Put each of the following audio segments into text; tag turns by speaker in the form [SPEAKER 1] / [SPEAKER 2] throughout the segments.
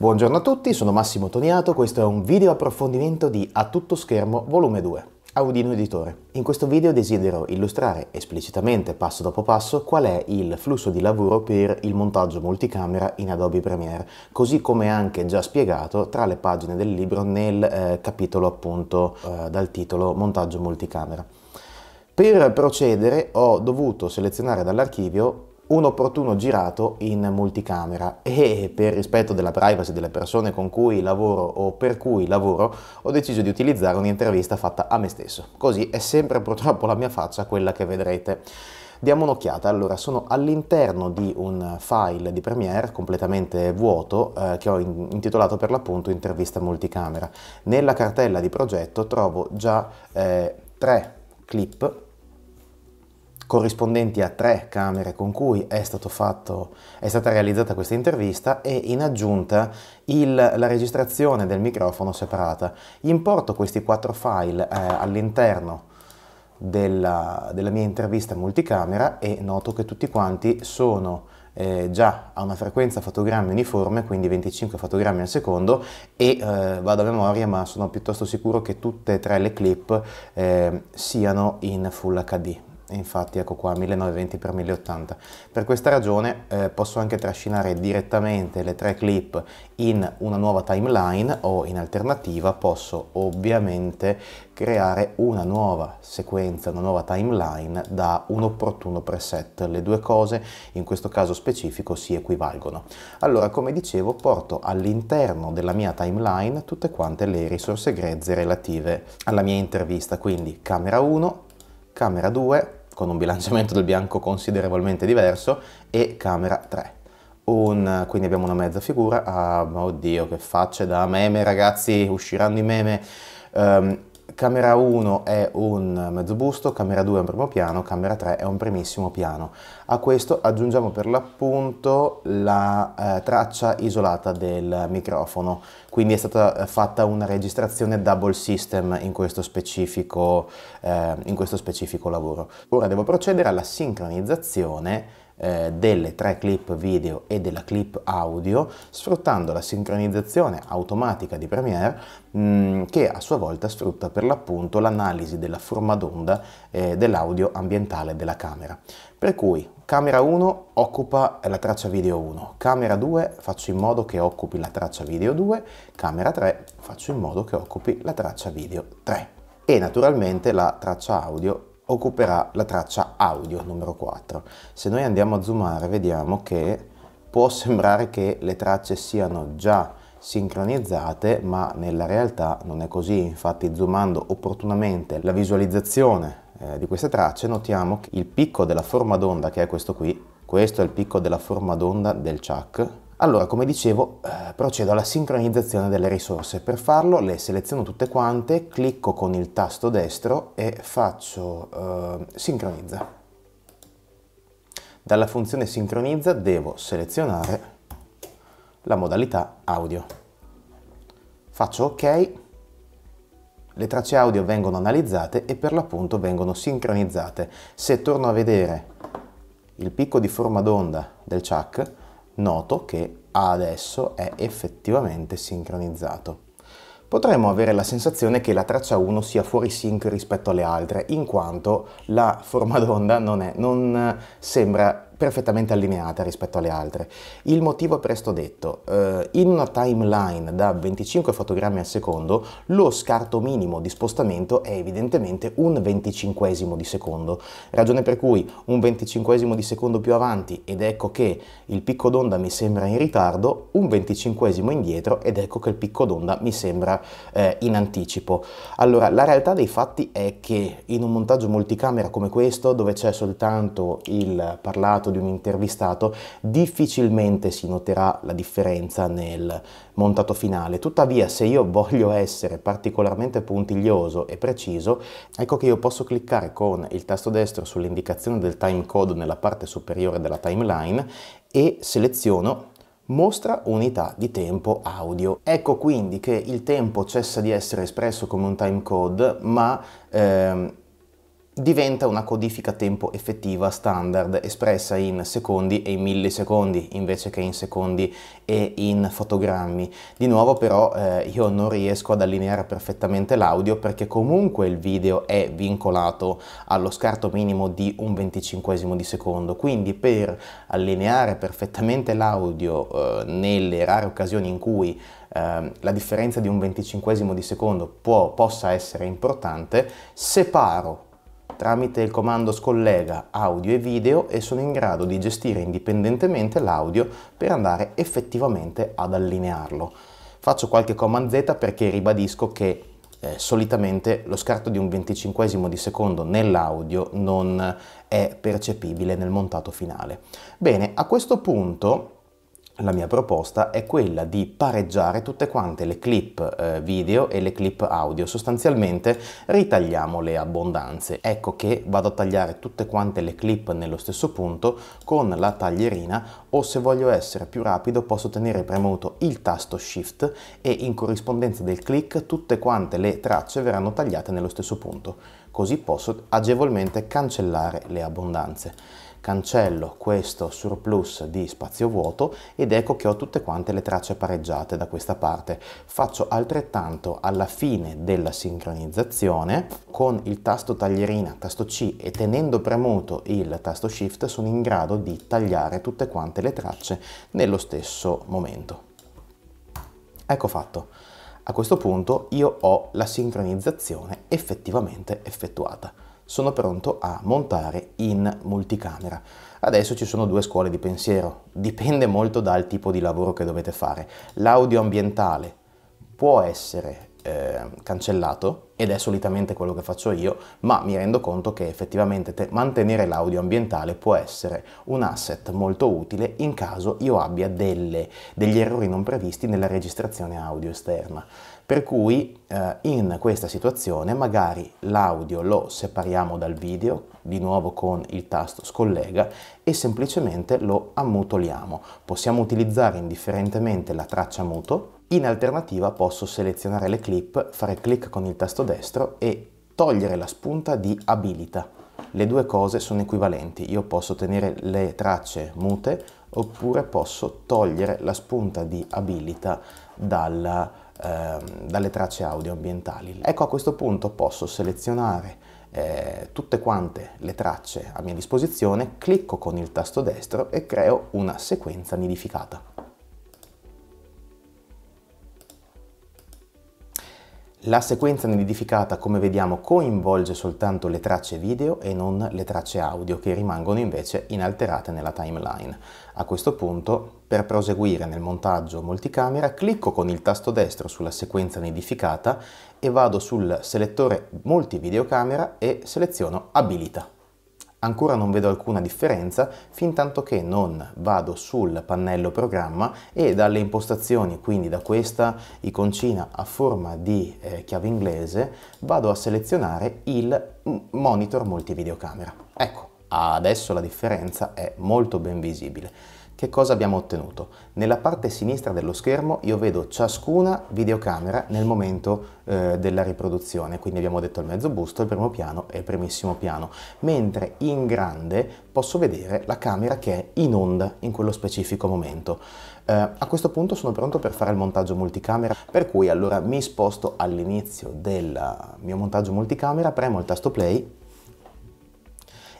[SPEAKER 1] Buongiorno a tutti, sono Massimo Toniato, questo è un video approfondimento di A tutto schermo volume 2, Audino Editore. In questo video desidero illustrare esplicitamente passo dopo passo qual è il flusso di lavoro per il montaggio multicamera in Adobe Premiere, così come anche già spiegato tra le pagine del libro nel eh, capitolo appunto eh, dal titolo Montaggio multicamera. Per procedere ho dovuto selezionare dall'archivio un opportuno girato in multicamera e per rispetto della privacy delle persone con cui lavoro o per cui lavoro ho deciso di utilizzare un'intervista fatta a me stesso. Così è sempre purtroppo la mia faccia quella che vedrete. Diamo un'occhiata, allora sono all'interno di un file di Premiere completamente vuoto eh, che ho intitolato per l'appunto intervista multicamera. Nella cartella di progetto trovo già eh, tre clip corrispondenti a tre camere con cui è, fatto, è stata realizzata questa intervista e in aggiunta il, la registrazione del microfono separata. Importo questi quattro file eh, all'interno della, della, mia intervista multicamera e noto che tutti quanti sono eh, già a una frequenza fotogrammi uniforme, quindi 25 fotogrammi al secondo e eh, vado a memoria ma sono piuttosto sicuro che tutte e tre le clip eh, siano in Full HD infatti ecco qua 1920x1080 per questa ragione eh, posso anche trascinare direttamente le tre clip in una nuova timeline o in alternativa posso ovviamente creare una nuova sequenza una nuova timeline da un opportuno preset le due cose in questo caso specifico si equivalgono allora come dicevo porto all'interno della mia timeline tutte quante le risorse grezze relative alla mia intervista quindi camera 1 camera 2 con un bilanciamento del bianco considerevolmente diverso, e camera 3. Un, quindi abbiamo una mezza figura, ah, oddio che facce da meme ragazzi, usciranno i meme, um, Camera 1 è un mezzo busto, camera 2 è un primo piano, camera 3 è un primissimo piano. A questo aggiungiamo per l'appunto la eh, traccia isolata del microfono, quindi è stata eh, fatta una registrazione double system in questo specifico, eh, in questo specifico lavoro. Ora devo procedere alla sincronizzazione eh, delle tre clip video e della clip audio sfruttando la sincronizzazione automatica di Premiere mh, mm, che a sua volta sfrutta per l'appunto l'analisi della forma d'onda eh, dell'audio ambientale della camera. Per cui camera 1 occupa la traccia video 1, camera 2 faccio in modo che occupi la traccia video 2, camera 3 faccio in modo che occupi la traccia video 3 e naturalmente la traccia audio occuperà la traccia audio numero 4. Se noi andiamo a zoomare vediamo che può sembrare che le tracce siano già sincronizzate ma nella realtà non è così infatti zoomando opportunamente la visualizzazione eh, di queste tracce notiamo che il picco della forma d'onda che è questo qui questo è il picco della forma d'onda del chuck allora, come dicevo, eh, procedo alla sincronizzazione delle risorse. Per farlo le seleziono tutte quante, clicco con il tasto destro e faccio eh, sincronizza. Dalla funzione sincronizza devo selezionare la modalità audio. Faccio ok, le tracce audio vengono analizzate e per l'appunto vengono sincronizzate. Se torno a vedere il picco di forma d'onda del chuck, noto che adesso è effettivamente sincronizzato. Potremmo avere la sensazione che la traccia 1 sia fuori sync rispetto alle altre, in quanto la forma d'onda non, è, non sembra perfettamente allineata rispetto alle altre. Il motivo è presto detto, eh, in una timeline da 25 fotogrammi al secondo lo scarto minimo di spostamento è evidentemente un venticinquesimo di secondo, ragione per cui un venticinquesimo di secondo più avanti ed ecco che il picco d'onda mi sembra in ritardo, un venticinquesimo indietro ed ecco che il picco d'onda mi sembra eh, in anticipo. Allora, la realtà dei fatti è che in un montaggio multicamera come questo, dove c'è soltanto il parlato parlato di un intervistato, difficilmente si noterà la differenza nel montato finale. Tuttavia, se io voglio essere particolarmente puntiglioso e preciso, ecco che io posso cliccare con il tasto destro sull'indicazione del timecode nella parte superiore della timeline e seleziono mostra unità di tempo audio. Ecco quindi che il tempo cessa di essere espresso come un timecode, ma ehm, diventa una codifica tempo effettiva standard espressa in secondi e in millisecondi invece che in secondi e in fotogrammi. Di nuovo però eh, io non riesco ad allineare perfettamente l'audio perché comunque il video è vincolato allo scarto minimo di un venticinquesimo di secondo, quindi per allineare perfettamente l'audio eh, nelle rare occasioni in cui eh, la differenza di un venticinquesimo di secondo può, possa essere importante, separo tramite il comando scollega audio e video e sono in grado di gestire indipendentemente l'audio per andare effettivamente ad allinearlo. Faccio qualche comand Z perché ribadisco che eh, solitamente lo scarto di un venticinquesimo di secondo nell'audio non è percepibile nel montato finale. Bene, a questo punto la mia proposta è quella di pareggiare tutte quante le clip eh, video e le clip audio, sostanzialmente ritagliamo le abbondanze. Ecco che vado a tagliare tutte quante le clip nello stesso punto con la taglierina o se voglio essere più rapido posso tenere premuto il tasto shift e in corrispondenza del click tutte quante le tracce verranno tagliate nello stesso punto. Così posso agevolmente cancellare le abbondanze cancello questo surplus di spazio vuoto ed ecco che ho tutte quante le tracce pareggiate da questa parte. Faccio altrettanto alla fine della sincronizzazione con il tasto taglierina, tasto C e tenendo premuto il tasto Shift sono in grado di tagliare tutte quante le tracce nello stesso momento. Ecco fatto. A questo punto io ho la sincronizzazione effettivamente effettuata sono pronto a montare in multicamera. Adesso ci sono due scuole di pensiero, dipende molto dal tipo di lavoro che dovete fare. L'audio ambientale può essere eh, cancellato ed è solitamente quello che faccio io, ma mi rendo conto che effettivamente mantenere l'audio ambientale può essere un asset molto utile in caso io abbia delle, degli errori non previsti nella registrazione audio esterna. Per cui eh, in questa situazione magari l'audio lo separiamo dal video, di nuovo con il tasto scollega, e semplicemente lo ammutoliamo. Possiamo utilizzare indifferentemente la traccia muto, in alternativa posso selezionare le clip, fare clic con il tasto destro e togliere la spunta di abilita. Le due cose sono equivalenti, io posso tenere le tracce mute oppure posso togliere la spunta di abilita dalla Ehm, dalle tracce audio ambientali. Ecco a questo punto posso selezionare eh, tutte quante le tracce a mia disposizione, clicco con il tasto destro e creo una sequenza nidificata. La sequenza nidificata, come vediamo, coinvolge soltanto le tracce video e non le tracce audio, che rimangono invece inalterate nella timeline. A questo punto, per proseguire nel montaggio multicamera, clicco con il tasto destro sulla sequenza nidificata e vado sul selettore multivideocamera e seleziono Abilita. Ancora non vedo alcuna differenza fin tanto che non vado sul pannello programma e dalle impostazioni, quindi da questa iconcina a forma di eh, chiave inglese, vado a selezionare il monitor multivideocamera. Ecco, adesso la differenza è molto ben visibile. Che cosa abbiamo ottenuto? Nella parte sinistra dello schermo io vedo ciascuna videocamera nel momento eh, della riproduzione, quindi abbiamo detto il mezzo busto, il primo piano e il primissimo piano, mentre in grande posso vedere la camera che è in onda in quello specifico momento. Eh, a questo punto sono pronto per fare il montaggio multicamera, per cui allora mi sposto all'inizio del mio montaggio multicamera, premo il tasto play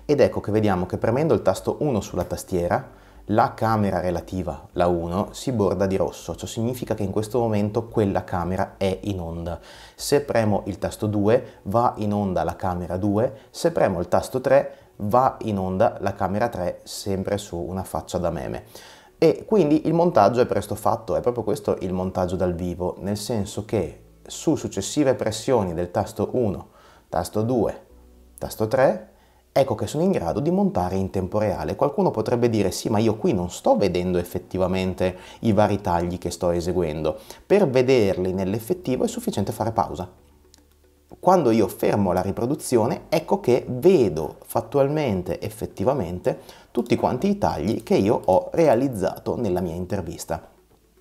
[SPEAKER 1] ed ecco che vediamo che premendo il tasto 1 sulla tastiera la camera relativa, la 1, si borda di rosso, ciò significa che in questo momento quella camera è in onda. Se premo il tasto 2 va in onda la camera 2, se premo il tasto 3 va in onda la camera 3 sempre su una faccia da meme. E quindi il montaggio è presto fatto, è proprio questo il montaggio dal vivo, nel senso che su successive pressioni del tasto 1, tasto 2, tasto 3 ecco che sono in grado di montare in tempo reale. Qualcuno potrebbe dire sì, ma io qui non sto vedendo effettivamente i vari tagli che sto eseguendo. Per vederli nell'effettivo è sufficiente fare pausa. Quando io fermo la riproduzione, ecco che vedo fattualmente, effettivamente, tutti quanti i tagli che io ho realizzato nella mia intervista.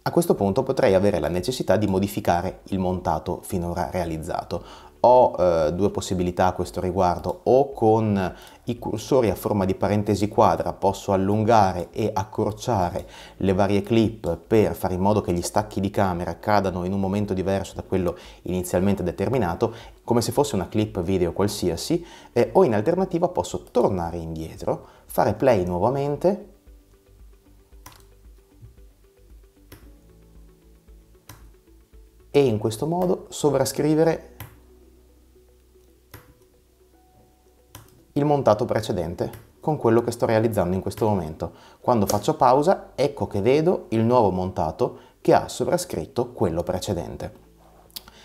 [SPEAKER 1] A questo punto potrei avere la necessità di modificare il montato finora realizzato ho eh, due possibilità a questo riguardo, o con i cursori a forma di parentesi quadra posso allungare e accorciare le varie clip per fare in modo che gli stacchi di camera cadano in un momento diverso da quello inizialmente determinato, come se fosse una clip video qualsiasi, eh, o in alternativa posso tornare indietro, fare play nuovamente e in questo modo sovrascrivere il montato precedente con quello che sto realizzando in questo momento. Quando faccio pausa, ecco che vedo il nuovo montato che ha sovrascritto quello precedente.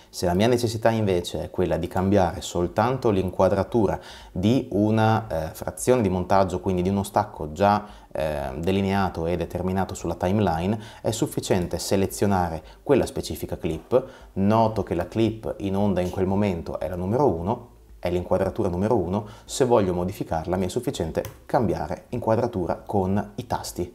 [SPEAKER 1] Se la mia necessità invece è quella di cambiare soltanto l'inquadratura di una eh, frazione di montaggio, quindi di uno stacco già eh, delineato e determinato sulla timeline, è sufficiente selezionare quella specifica clip, noto che la clip in onda in quel momento è la numero 1, è l'inquadratura numero 1, se voglio modificarla mi è sufficiente cambiare inquadratura con i tasti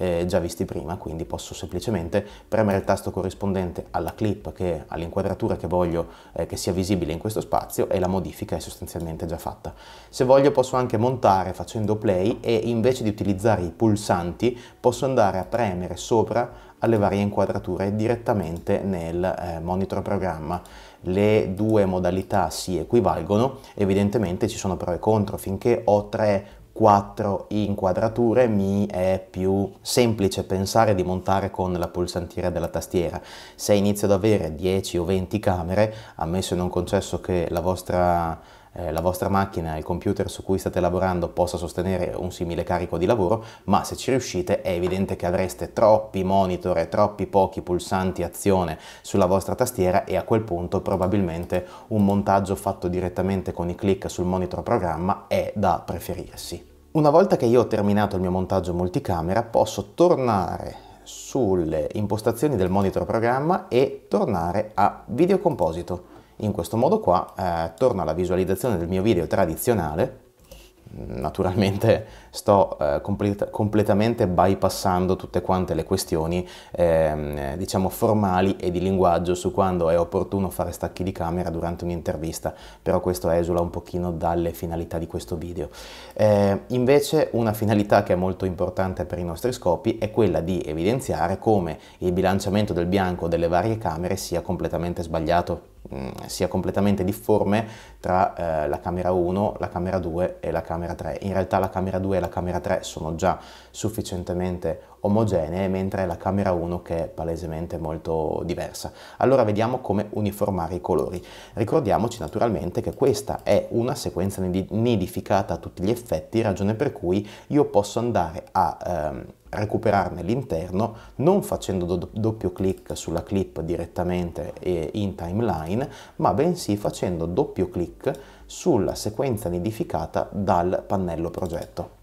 [SPEAKER 1] eh, già visti prima, quindi posso semplicemente premere il tasto corrispondente alla clip, che, all'inquadratura che voglio eh, che sia visibile in questo spazio e la modifica è sostanzialmente già fatta. Se voglio posso anche montare facendo play e invece di utilizzare i pulsanti posso andare a premere sopra alle varie inquadrature direttamente nel eh, monitor programma le due modalità si equivalgono, evidentemente ci sono pro e contro, finché ho 3 4 inquadrature mi è più semplice pensare di montare con la pulsantiera della tastiera. Se inizio ad avere 10 o 20 camere, ammesso e non concesso che la vostra eh, la vostra macchina, il computer su cui state lavorando possa sostenere un simile carico di lavoro, ma se ci riuscite è evidente che avreste troppi monitor e troppi pochi pulsanti azione sulla vostra tastiera e a quel punto probabilmente un montaggio fatto direttamente con i click sul monitor programma è da preferirsi. Una volta che io ho terminato il mio montaggio multicamera posso tornare sulle impostazioni del monitor programma e tornare a video composito. In questo modo qua eh, torno alla visualizzazione del mio video tradizionale, naturalmente sto eh, completa, completamente bypassando tutte quante le questioni eh, diciamo formali e di linguaggio su quando è opportuno fare stacchi di camera durante un'intervista però questo esula un pochino dalle finalità di questo video eh, invece una finalità che è molto importante per i nostri scopi è quella di evidenziare come il bilanciamento del bianco delle varie camere sia completamente sbagliato Mm, sia completamente difforme tra eh, la camera 1, la camera 2 e la camera 3. In realtà la camera 2 e la camera 3 sono già sufficientemente omogenee, mentre la camera 1 che è palesemente molto diversa. Allora vediamo come uniformare i colori. Ricordiamoci naturalmente che questa è una sequenza nidificata a tutti gli effetti, ragione per cui io posso andare a... Ehm, recuperarne l'interno non facendo do- doppio clic sulla clip direttamente in timeline, ma bensì facendo doppio clic sulla sequenza nidificata dal pannello progetto.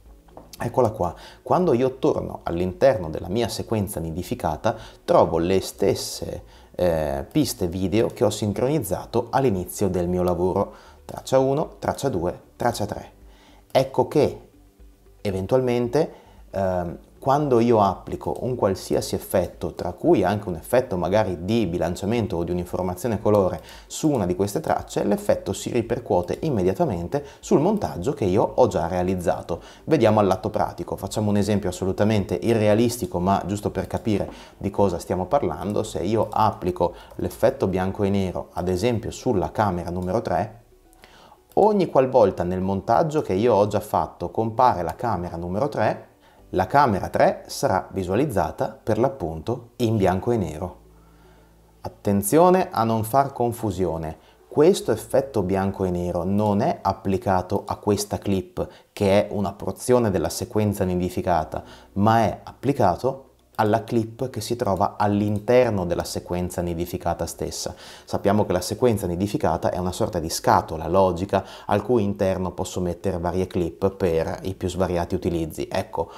[SPEAKER 1] Eccola qua, quando io torno all'interno della mia sequenza nidificata trovo le stesse eh, piste video che ho sincronizzato all'inizio del mio lavoro, traccia 1, traccia 2, traccia 3. Ecco che eventualmente eh, quando io applico un qualsiasi effetto, tra cui anche un effetto magari di bilanciamento o di uniformazione colore su una di queste tracce, l'effetto si ripercuote immediatamente sul montaggio che io ho già realizzato. Vediamo al lato pratico, facciamo un esempio assolutamente irrealistico, ma giusto per capire di cosa stiamo parlando, se io applico l'effetto bianco e nero, ad esempio sulla camera numero 3, ogni qualvolta nel montaggio che io ho già fatto compare la camera numero 3, la camera 3 sarà visualizzata per l'appunto in bianco e nero. Attenzione a non far confusione, questo effetto bianco e nero non è applicato a questa clip che è una porzione della sequenza nidificata, ma è applicato alla clip che si trova all'interno della sequenza nidificata stessa. Sappiamo che la sequenza nidificata è una sorta di scatola logica al cui interno posso mettere varie clip per i più svariati utilizzi. Ecco,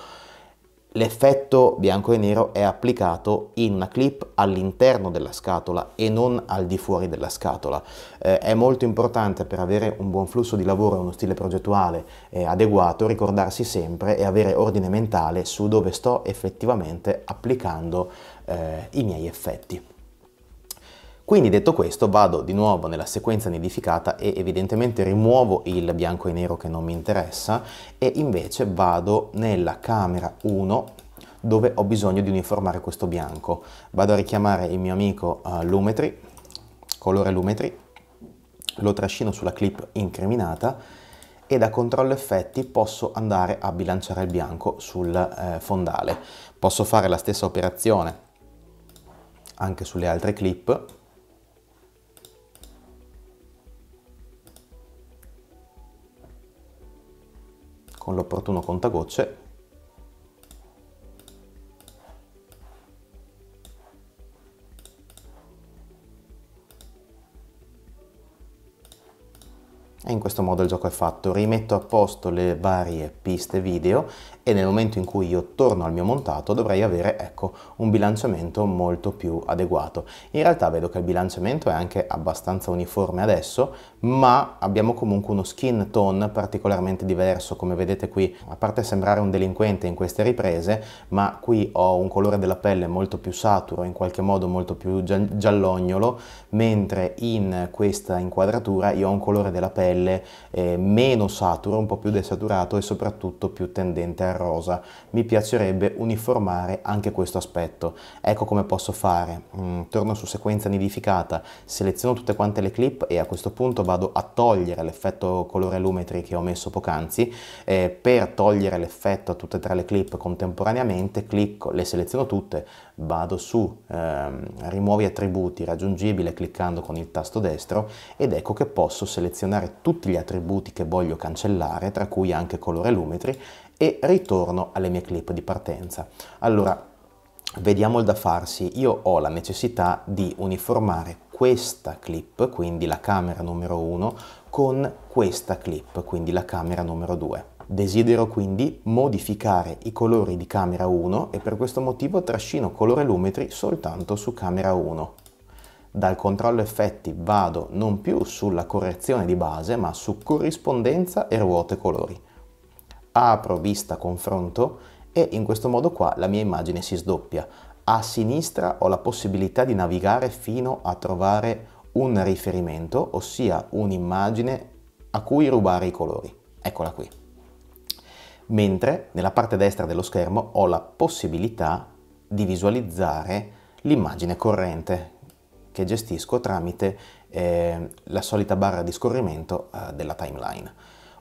[SPEAKER 1] l'effetto bianco e nero è applicato in una clip all'interno della scatola e non al di fuori della scatola. Eh, è molto importante per avere un buon flusso di lavoro e uno stile progettuale eh, adeguato ricordarsi sempre e avere ordine mentale su dove sto effettivamente applicando eh, i miei effetti. Quindi detto questo vado di nuovo nella sequenza nidificata e evidentemente rimuovo il bianco e nero che non mi interessa e invece vado nella camera 1 dove ho bisogno di uniformare questo bianco. Vado a richiamare il mio amico uh, Lumetri, colore Lumetri, lo trascino sulla clip incriminata e da controllo effetti posso andare a bilanciare il bianco sul eh, fondale. Posso fare la stessa operazione anche sulle altre clip con l'opportuno contagocce in questo modo il gioco è fatto, rimetto a posto le varie piste video e nel momento in cui io torno al mio montato dovrei avere ecco, un bilanciamento molto più adeguato. In realtà vedo che il bilanciamento è anche abbastanza uniforme adesso, ma abbiamo comunque uno skin tone particolarmente diverso, come vedete qui, a parte sembrare un delinquente in queste riprese, ma qui ho un colore della pelle molto più saturo, in qualche modo molto più giallognolo, mentre in questa inquadratura io ho un colore della pelle pelle eh, meno saturo, un po' più desaturato e soprattutto più tendente al rosa. Mi piacerebbe uniformare anche questo aspetto. Ecco come posso fare. Mm, torno su sequenza nidificata, seleziono tutte quante le clip e a questo punto vado a togliere l'effetto colore lumetri che ho messo poc'anzi. Eh, per togliere l'effetto a tutte e tre le clip contemporaneamente, clicco, le seleziono tutte, vado su ehm, rimuovi attributi raggiungibile cliccando con il tasto destro ed ecco che posso selezionare tutti gli attributi che voglio cancellare, tra cui anche colore lumetri, e ritorno alle mie clip di partenza. Allora, vediamo il da farsi. Io ho la necessità di uniformare questa clip, quindi la camera numero 1, con questa clip, quindi la camera numero 2. Desidero quindi modificare i colori di camera 1 e per questo motivo trascino colorimetri soltanto su camera 1. Dal controllo effetti vado non più sulla correzione di base ma su corrispondenza e ruote colori. Apro vista confronto e in questo modo qua la mia immagine si sdoppia. A sinistra ho la possibilità di navigare fino a trovare un riferimento, ossia un'immagine a cui rubare i colori. Eccola qui mentre nella parte destra dello schermo ho la possibilità di visualizzare l'immagine corrente che gestisco tramite eh, la solita barra di scorrimento eh, della timeline.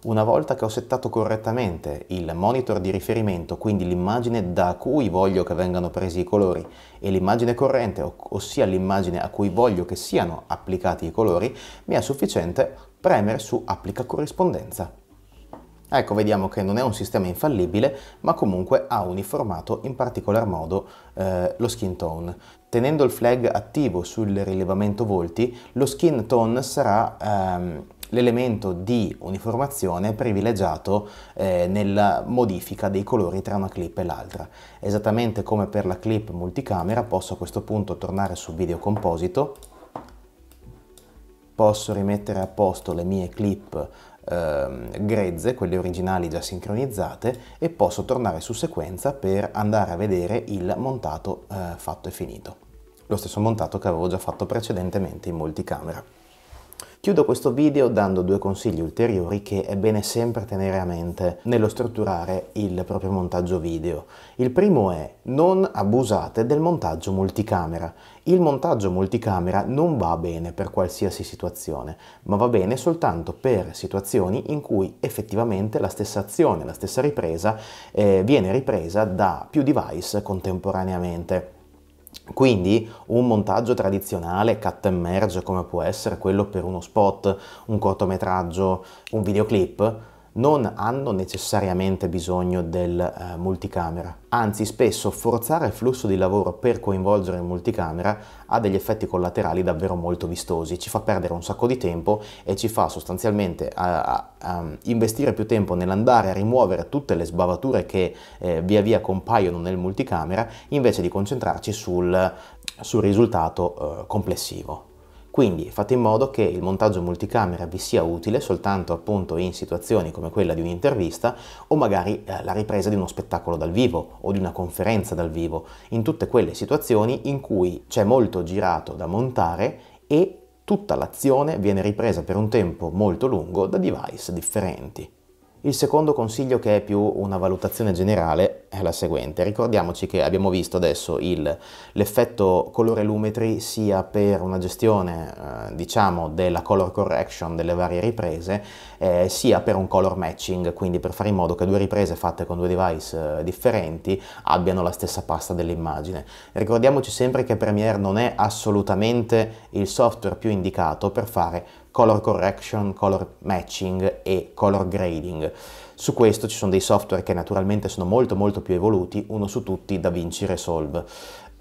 [SPEAKER 1] Una volta che ho settato correttamente il monitor di riferimento, quindi l'immagine da cui voglio che vengano presi i colori e l'immagine corrente, ossia l'immagine a cui voglio che siano applicati i colori, mi è sufficiente premere su applica corrispondenza Ecco, vediamo che non è un sistema infallibile, ma comunque ha uniformato in particolar modo eh, lo skin tone. Tenendo il flag attivo sul rilevamento volti, lo skin tone sarà ehm, l'elemento di uniformazione privilegiato eh, nella modifica dei colori tra una clip e l'altra. Esattamente come per la clip multicamera, posso a questo punto tornare su video composito, posso rimettere a posto le mie clip eh, grezze, quelle originali già sincronizzate e posso tornare su sequenza per andare a vedere il montato eh, fatto e finito. Lo stesso montato che avevo già fatto precedentemente in multicamera. Chiudo questo video dando due consigli ulteriori che è bene sempre tenere a mente nello strutturare il proprio montaggio video. Il primo è non abusate del montaggio multicamera. Il montaggio multicamera non va bene per qualsiasi situazione, ma va bene soltanto per situazioni in cui effettivamente la stessa azione, la stessa ripresa eh, viene ripresa da più device contemporaneamente. Quindi un montaggio tradizionale cut and merge come può essere quello per uno spot, un cortometraggio, un videoclip non hanno necessariamente bisogno del eh, multicamera. Anzi, spesso forzare il flusso di lavoro per coinvolgere il multicamera ha degli effetti collaterali davvero molto vistosi, ci fa perdere un sacco di tempo e ci fa sostanzialmente eh, a, a, a mm, investire più tempo nell'andare a rimuovere tutte le sbavature che eh, via via compaiono nel multicamera invece di concentrarci sul, sul risultato eh, complessivo. Quindi fate in modo che il montaggio multicamera vi sia utile soltanto appunto in situazioni come quella di un'intervista o magari eh, la ripresa di uno spettacolo dal vivo o di una conferenza dal vivo, in tutte quelle situazioni in cui c'è molto girato da montare e tutta l'azione viene ripresa per un tempo molto lungo da device differenti. Il secondo consiglio, che è più una valutazione generale, è la seguente. Ricordiamoci che abbiamo visto adesso l'effetto colore lumetri sia per una gestione, eh, diciamo, della color correction delle varie riprese, eh, sia per un color matching, quindi per fare in modo che due riprese fatte con due device eh, differenti abbiano la stessa pasta dell'immagine. Ricordiamoci sempre che Premiere non è assolutamente il software più indicato per fare color correction, color matching e color grading. Su questo ci sono dei software che naturalmente sono molto molto più evoluti, uno su tutti DaVinci Resolve.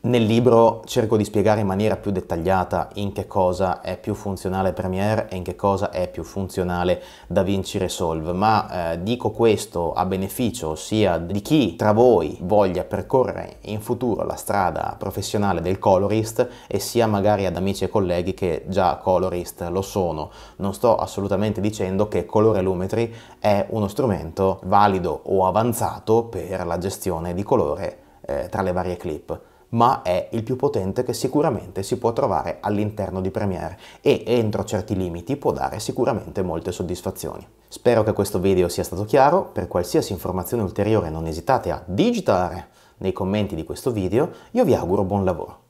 [SPEAKER 1] Nel libro cerco di spiegare in maniera più dettagliata in che cosa è più funzionale Premiere e in che cosa è più funzionale DaVinci Resolve, ma eh, dico questo a beneficio sia di chi tra voi voglia percorrere in futuro la strada professionale del colorist e sia magari ad amici e colleghi che già colorist lo sono. Non sto assolutamente dicendo che Colorelumetry è uno strumento valido o avanzato per la gestione di colore eh, tra le varie clip ma è il più potente che sicuramente si può trovare all'interno di Premiere e entro certi limiti può dare sicuramente molte soddisfazioni. Spero che questo video sia stato chiaro, per qualsiasi informazione ulteriore non esitate a digitare nei commenti di questo video, io vi auguro buon lavoro.